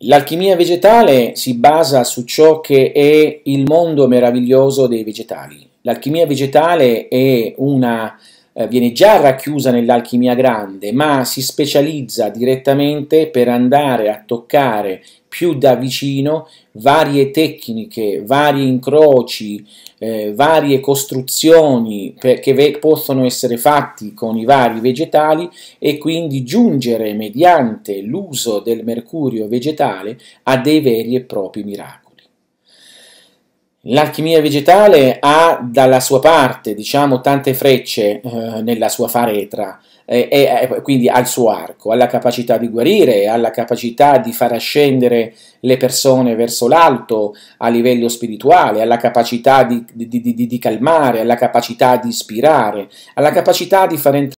L'alchimia vegetale si basa su ciò che è il mondo meraviglioso dei vegetali. L'alchimia vegetale è una eh, viene già racchiusa nell'alchimia grande, ma si specializza direttamente per andare a toccare più da vicino varie tecniche, vari incroci, eh, varie costruzioni per, che ve, possono essere fatti con i vari vegetali e quindi giungere mediante l'uso del mercurio vegetale a dei veri e propri miracoli. L'alchimia vegetale ha dalla sua parte, diciamo, tante frecce eh, nella sua faretra, eh, eh, quindi al suo arco, alla capacità di guarire, alla capacità di far ascendere le persone verso l'alto a livello spirituale, alla capacità di, di, di, di calmare, alla capacità di ispirare, alla capacità di far entrare